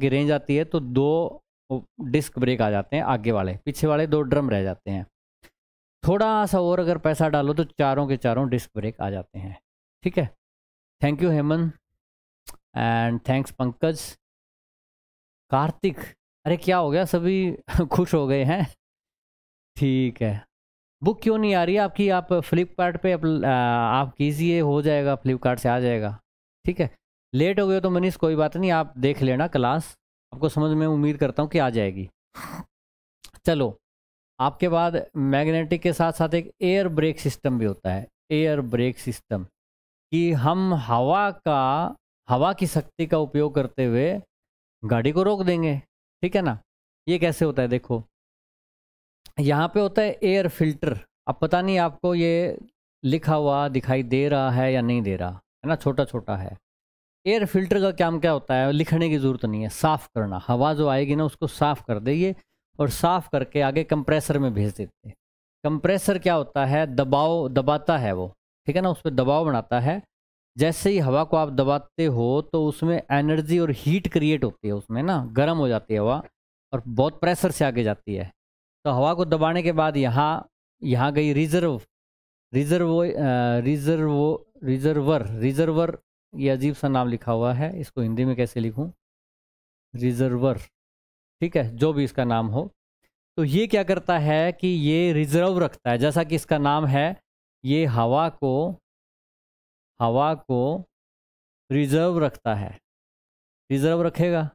की रेंज आती है तो दो डिस्क ब्रेक आ जाते हैं आगे वाले पीछे वाले दो ड्रम रह जाते हैं थोड़ा सा और अगर पैसा डालो तो चारों के चारों डिस्क ब्रेक आ जाते हैं ठीक है thank you Heman and thanks Pankaj Kartik अरे क्या हो गया सभी खुश हो गए हैं ठीक है बुक क्यों नहीं आ रही है आपकी आप फ्लिपकार्ट पे आप, आप कीजिए हो जाएगा फ्लिपकार्ट से आ जाएगा ठीक है लेट हो गए तो मनीष कोई बात नहीं आप देख लेना क्लास आपको समझ में उम्मीद करता हूँ कि आ जाएगी चलो आपके बाद मैग्नेटिक के साथ साथ एक एयर ब्रेक सिस्टम भी होता है एयर ब्रेक सिस्टम कि हम हवा का हवा की शक्ति का उपयोग करते हुए गाड़ी को रोक देंगे ठीक है ना ये कैसे होता है देखो यहाँ पे होता है एयर फिल्टर अब पता नहीं आपको ये लिखा हुआ दिखाई दे रहा है या नहीं दे रहा है ना छोटा छोटा है एयर फिल्टर का काम क्या होता है लिखने की ज़रूरत नहीं है साफ़ करना हवा जो आएगी ना उसको साफ़ कर देइए और साफ़ करके आगे कंप्रेसर में भेज देते हैं कंप्रेसर क्या होता है दबाव दबाता है वो ठीक है ना उस पर दबाव बनाता है जैसे ही हवा को आप दबाते हो तो उसमें एनर्जी और हीट क्रिएट होती है उसमें ना गर्म हो जाती है हवा और बहुत प्रेशर से आगे जाती है तो हवा को दबाने के बाद यहाँ यहाँ गई reserve reserve reserve reservoir reservoir ये अजीब सा नाम लिखा हुआ है इसको हिंदी में कैसे लिखूँ रिजर्वर ठीक है जो भी इसका नाम हो तो ये क्या करता है कि ये रिजर्व रखता है जैसा कि इसका नाम है ये हवा को हवा को रिजर्व रखता है रिजर्व रखेगा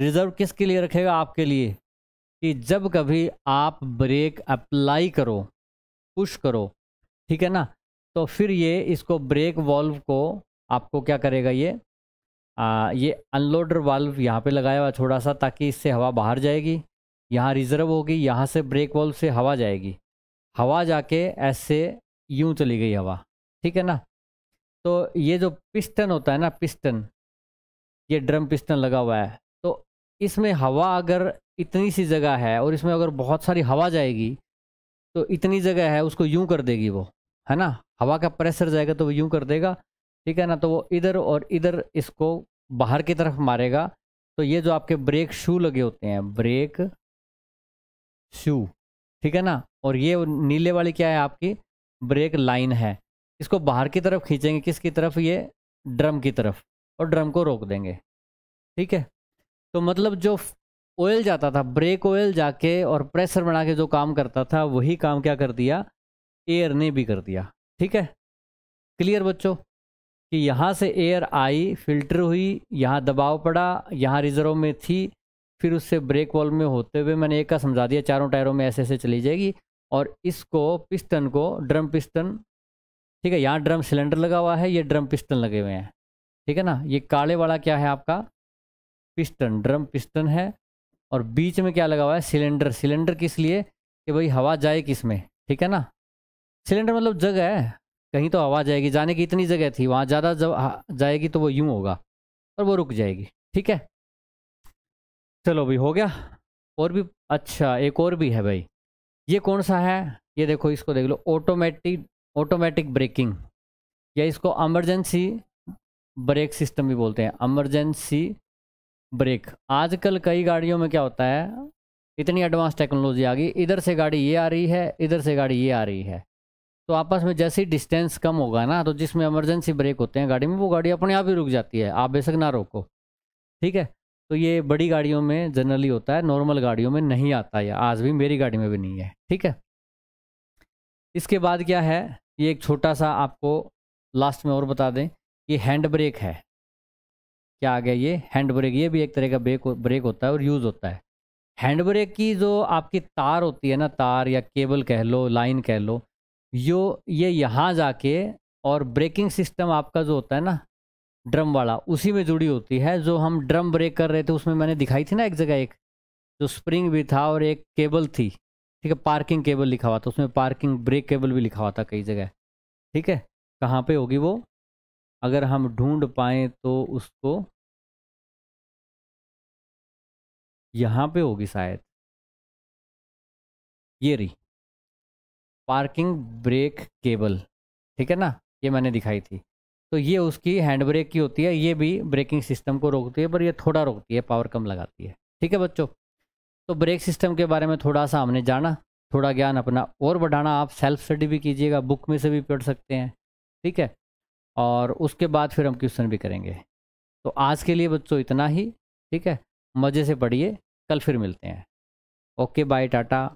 रिजर्व किसके लिए रखेगा आपके लिए कि जब कभी आप ब्रेक अप्लाई करो पुश करो ठीक है ना तो फिर ये इसको ब्रेक वॉल्व को आपको क्या करेगा ये आ, ये अनलोडर वाल्व यहाँ पे लगाया हुआ थोड़ा सा ताकि इससे हवा बाहर जाएगी यहाँ रिजर्व होगी यहाँ से ब्रेक वॉल्व से हवा जाएगी हवा जाके ऐसे यूं चली गई हवा ठीक है ना तो ये जो पिस्टन होता है ना पिस्टन ये ड्रम पिस्टन लगा हुआ है इसमें हवा अगर इतनी सी जगह है और इसमें अगर बहुत सारी हवा जाएगी तो इतनी जगह है उसको यूं कर देगी वो है ना हवा का प्रेशर जाएगा तो वो यूं कर देगा ठीक है ना तो वो इधर और इधर इसको बाहर की तरफ मारेगा तो ये जो आपके ब्रेक शू लगे होते हैं ब्रेक शू ठीक है ना और ये नीले वाली क्या है आपकी ब्रेक लाइन है इसको बाहर की तरफ खींचेंगे किसकी तरफ ये ड्रम की तरफ और ड्रम को रोक देंगे ठीक है तो मतलब जो ऑयल जाता था ब्रेक ऑयल जाके और प्रेशर बना के जो काम करता था वही काम क्या कर दिया एयर ने भी कर दिया ठीक है क्लियर बच्चों कि यहाँ से एयर आई फिल्टर हुई यहाँ दबाव पड़ा यहाँ रिजर्व में थी फिर उससे ब्रेक वॉल में होते हुए मैंने एक का समझा दिया चारों टायरों में ऐसे ऐसे चली जाएगी और इसको पिस्टन को ड्रम पिस्टन ठीक है यहाँ ड्रम सिलेंडर लगा हुआ है ये ड्रम पिस्टन लगे हुए हैं ठीक है ना ये काले वाला क्या है आपका पिस्टन ड्रम पिस्टन है और बीच में क्या लगा हुआ है सिलेंडर सिलेंडर किस लिए कि भाई हवा जाए किस में ठीक है ना सिलेंडर मतलब जगह है कहीं तो हवा जाएगी जाने की इतनी जगह थी वहाँ ज़्यादा जब जाएगी तो वो यूँ होगा और वो रुक जाएगी ठीक है चलो भाई हो गया और भी अच्छा एक और भी है भाई ये कौन सा है ये देखो इसको देख लो ऑटोमेटिक ऑटोमेटिक ब्रेकिंग या इसको एमरजेंसी ब्रेक सिस्टम भी बोलते हैं एमरजेंसी ब्रेक आजकल कई गाड़ियों में क्या होता है इतनी एडवांस टेक्नोलॉजी आ गई इधर से गाड़ी ये आ रही है इधर से गाड़ी ये आ रही है तो आपस में जैसे ही डिस्टेंस कम होगा ना तो जिसमें इमरजेंसी ब्रेक होते हैं गाड़ी में वो गाड़ी अपने आप ही रुक जाती है आप बेशक ना रोको ठीक है तो ये बड़ी गाड़ियों में जनरली होता है नॉर्मल गाड़ियों में नहीं आता है आज भी मेरी गाड़ी में भी नहीं है ठीक है इसके बाद क्या है ये एक छोटा सा आपको लास्ट में और बता दें कि हैंड ब्रेक है क्या आ गया ये हैंड ब्रेक ये भी एक तरह का ब्रेक ब्रेक होता है और यूज़ होता है हैंड ब्रेक की जो आपकी तार होती है ना तार या केबल कह लो लाइन कह लो यो ये यहाँ जाके और ब्रेकिंग सिस्टम आपका जो होता है ना ड्रम वाला उसी में जुड़ी होती है जो हम ड्रम ब्रेक कर रहे थे उसमें मैंने दिखाई थी ना एक जगह एक जो स्प्रिंग भी था और एक केबल थी ठीक है पार्किंग केबल लिखा हुआ था उसमें पार्किंग ब्रेक केबल भी लिखा हुआ था कई जगह ठीक है कहाँ पर होगी वो अगर हम ढूंढ पाएँ तो उसको यहाँ पे होगी शायद ये रही पार्किंग ब्रेक केबल ठीक है ना ये मैंने दिखाई थी तो ये उसकी हैंड ब्रेक की होती है ये भी ब्रेकिंग सिस्टम को रोकती है पर ये थोड़ा रोकती है पावर कम लगाती है ठीक है बच्चों तो ब्रेक सिस्टम के बारे में थोड़ा सा हमने जाना थोड़ा ज्ञान अपना और बढ़ाना आप सेल्फ स्टडी भी कीजिएगा बुक में से भी पढ़ सकते हैं ठीक है और उसके बाद फिर हम क्वेश्चन भी करेंगे तो आज के लिए बच्चों इतना ही ठीक है मज़े से पढ़िए कल फिर मिलते हैं ओके बाय टाटा